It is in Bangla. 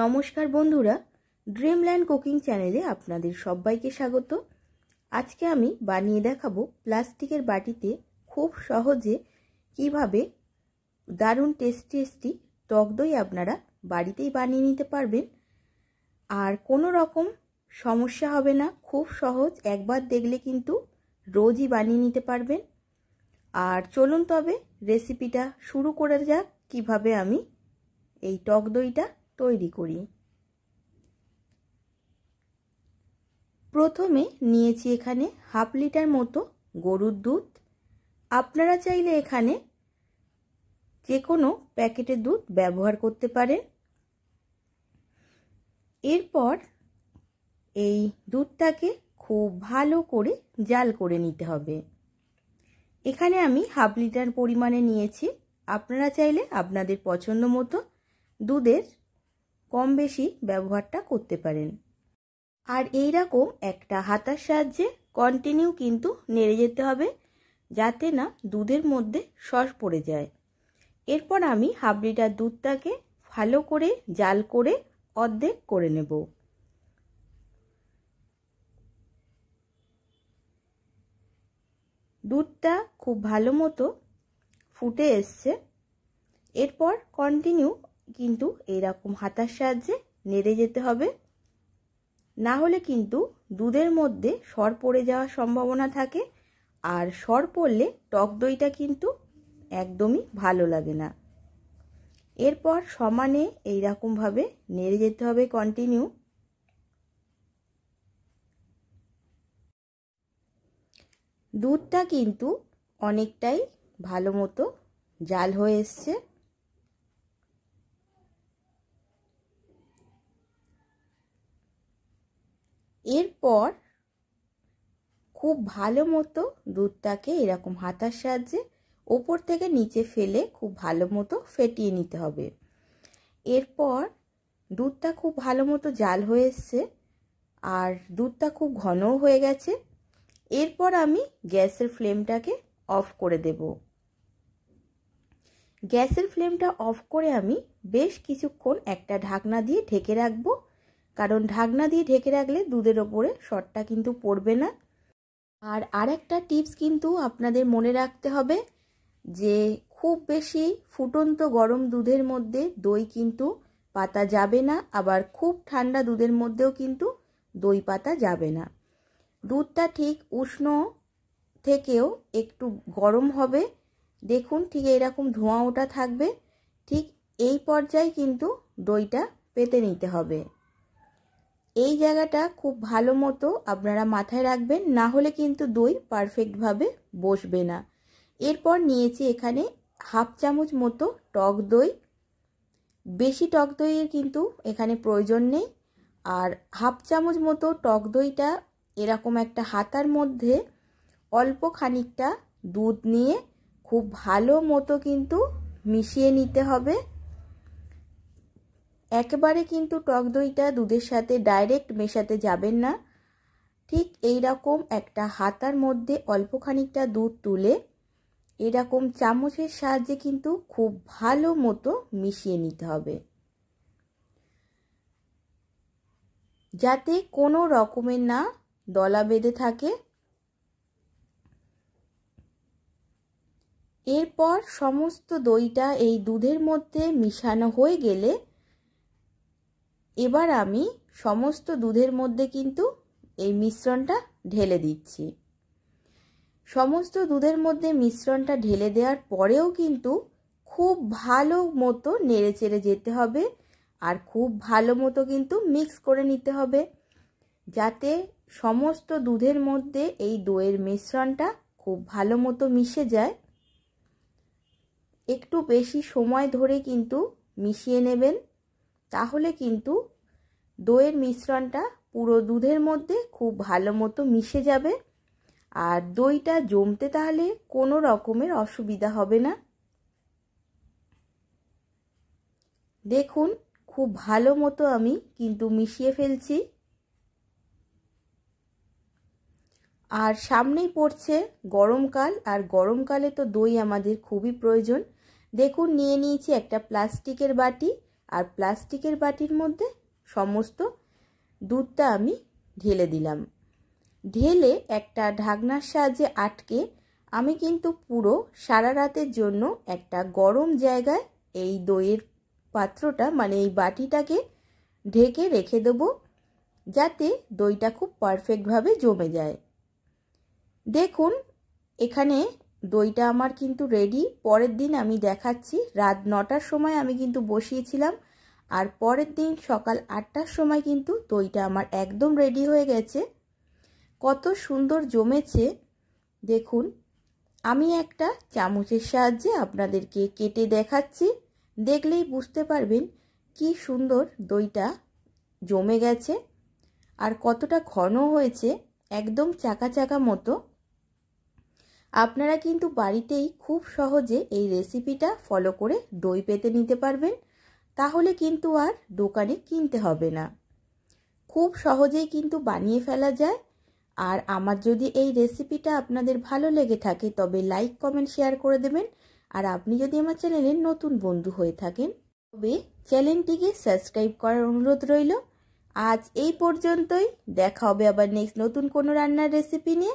নমস্কার বন্ধুরা ড্রিমল্যান্ড কুকিং চ্যানেলে আপনাদের সবাইকে স্বাগত আজকে আমি বানিয়ে দেখাবো প্লাস্টিকের বাটিতে খুব সহজে কিভাবে দারুণ টেস্টি টেস্টি টক দই আপনারা বাড়িতেই বানিয়ে নিতে পারবেন আর কোনো রকম সমস্যা হবে না খুব সহজ একবার দেখলে কিন্তু রোজই বানিয়ে নিতে পারবেন আর চলুন তবে রেসিপিটা শুরু করে যাক কিভাবে আমি এই টক দইটা তৈরি করি প্রথমে নিয়েছি এখানে হাফ লিটার মতো গরুর দুধ আপনারা চাইলে এখানে যে কোনো প্যাকেটের দুধ ব্যবহার করতে পারেন এরপর এই দুধটাকে খুব ভালো করে জাল করে নিতে হবে এখানে আমি হাফ লিটার পরিমাণে নিয়েছি আপনারা চাইলে আপনাদের পছন্দ মতো দুধের কম বেশি ব্যবহারটা করতে পারেন আর এই রকম একটা হাতার সাহায্যে কন্টিনিউ কিন্তু নেড়ে যেতে হবে যাতে না দুধের মধ্যে সস পড়ে যায় এরপর আমি হাফ লিটার দুধটাকে ভালো করে জাল করে অর্ধেক করে নেব দুধটা খুব ভালো মতো ফুটে এসছে এরপর কন্টিনিউ কিন্তু এরকম হাতার সাহায্যে নেড়ে যেতে হবে না হলে কিন্তু দুধের মধ্যে সর পড়ে যাওয়ার সম্ভাবনা থাকে আর সর পড়লে টক দইটা কিন্তু একদমই ভালো লাগে না এরপর সমানে এইরকমভাবে নেড়ে যেতে হবে কন্টিনিউ দুধটা কিন্তু অনেকটাই ভালো মতো জাল হয়ে এসছে এরপর খুব ভালো মতো দুধটাকে এরকম হাতার সাহায্যে ওপর থেকে নিচে ফেলে খুব ভালো মতো ফেটিয়ে নিতে হবে এরপর দুধটা খুব ভালো মতো জাল হয়ে এসছে আর দুধটা খুব ঘনও হয়ে গেছে এরপর আমি গ্যাসের ফ্লেমটাকে অফ করে দেব গ্যাসের ফ্লেমটা অফ করে আমি বেশ কিছুক্ষণ একটা ঢাকনা দিয়ে ঢেকে রাখবো কারণ ঢাকনা দিয়ে ঢেকে রাখলে দুধের ওপরে শটটা কিন্তু পড়বে না আর আরেকটা টিপস কিন্তু আপনাদের মনে রাখতে হবে যে খুব বেশি ফুটন্ত গরম দুধের মধ্যে দই কিন্তু পাতা যাবে না আবার খুব ঠান্ডা দুধের মধ্যেও কিন্তু দই পাতা যাবে না দুধটা ঠিক উষ্ণ থেকেও একটু গরম হবে দেখুন ঠিক এরকম ধোঁয়া ওটা থাকবে ঠিক এই পর্যায়ে কিন্তু দইটা পেতে নিতে হবে এই জায়গাটা খুব ভালো মতো আপনারা মাথায় রাখবেন না হলে কিন্তু দই পারফেক্টভাবে বসবে না এরপর নিয়েছি এখানে হাফ চামচ মতো টক দই বেশি টক দইয়ের কিন্তু এখানে প্রয়োজন নেই আর হাফ চামচ মতো টক দইটা এরকম একটা হাতার মধ্যে অল্প খানিকটা দুধ নিয়ে খুব ভালো মতো কিন্তু মিশিয়ে নিতে হবে একেবারে কিন্তু টক দইটা দুধের সাথে ডাইরেক্ট মেশাতে যাবেন না ঠিক এই রকম একটা হাতার মধ্যে অল্প খানিকটা দুধ তুলে এরকম চামচের সাহায্যে কিন্তু খুব ভালো মতো মিশিয়ে নিতে হবে যাতে কোনো রকমের না দলা বেঁধে থাকে এরপর সমস্ত দইটা এই দুধের মধ্যে মিশানো হয়ে গেলে এবার আমি সমস্ত দুধের মধ্যে কিন্তু এই মিশ্রণটা ঢেলে দিচ্ছি সমস্ত দুধের মধ্যে মিশ্রণটা ঢেলে দেওয়ার পরেও কিন্তু খুব ভালো মতো নেড়ে চেড়ে যেতে হবে আর খুব ভালো মতো কিন্তু মিক্স করে নিতে হবে যাতে সমস্ত দুধের মধ্যে এই দইয়ের মিশ্রণটা খুব ভালো মতো মিশে যায় একটু বেশি সময় ধরে কিন্তু মিশিয়ে নেবেন তাহলে কিন্তু দইয়ের মিশ্রণটা পুরো দুধের মধ্যে খুব ভালো মতো মিশে যাবে আর দইটা জমতে তাহলে কোনো রকমের অসুবিধা হবে না দেখুন খুব ভালো মতো আমি কিন্তু মিশিয়ে ফেলছি আর সামনেই পড়ছে গরমকাল আর গরমকালে তো দই আমাদের খুবই প্রয়োজন দেখুন নিয়ে নিয়েছি একটা প্লাস্টিকের বাটি আর প্লাস্টিকের বাটির মধ্যে সমস্ত দুধটা আমি ঢেলে দিলাম ঢেলে একটা ঢাকনার সাহায্যে আটকে আমি কিন্তু পুরো সারা রাতের জন্য একটা গরম জায়গায় এই দইয়ের পাত্রটা মানে এই বাটিটাকে ঢেকে রেখে দেব যাতে দইটা খুব পারফেক্টভাবে জমে যায় দেখুন এখানে দইটা আমার কিন্তু রেডি পরের দিন আমি দেখাচ্ছি রাত নটার সময় আমি কিন্তু বসিয়েছিলাম আর পরের দিন সকাল আটটার সময় কিন্তু দইটা আমার একদম রেডি হয়ে গেছে কত সুন্দর জমেছে দেখুন আমি একটা চামচের সাহায্যে আপনাদেরকে কেটে দেখাচ্ছি দেখলেই বুঝতে পারবেন কি সুন্দর দইটা জমে গেছে আর কতটা ঘন হয়েছে একদম চাকা চাকা মতো আপনারা কিন্তু বাড়িতেই খুব সহজে এই রেসিপিটা ফলো করে দই পেতে নিতে পারবেন তাহলে কিন্তু আর দোকানে কিনতে হবে না খুব সহজেই কিন্তু বানিয়ে ফেলা যায় আর আমার যদি এই রেসিপিটা আপনাদের ভালো লেগে থাকে তবে লাইক কমেন্ট শেয়ার করে দেবেন আর আপনি যদি আমার চ্যানেলের নতুন বন্ধু হয়ে থাকেন তবে চ্যানেলটিকে সাবস্ক্রাইব করার অনুরোধ রইল আজ এই পর্যন্তই দেখা হবে আবার নেক্সট নতুন কোনো রান্নার রেসিপি নিয়ে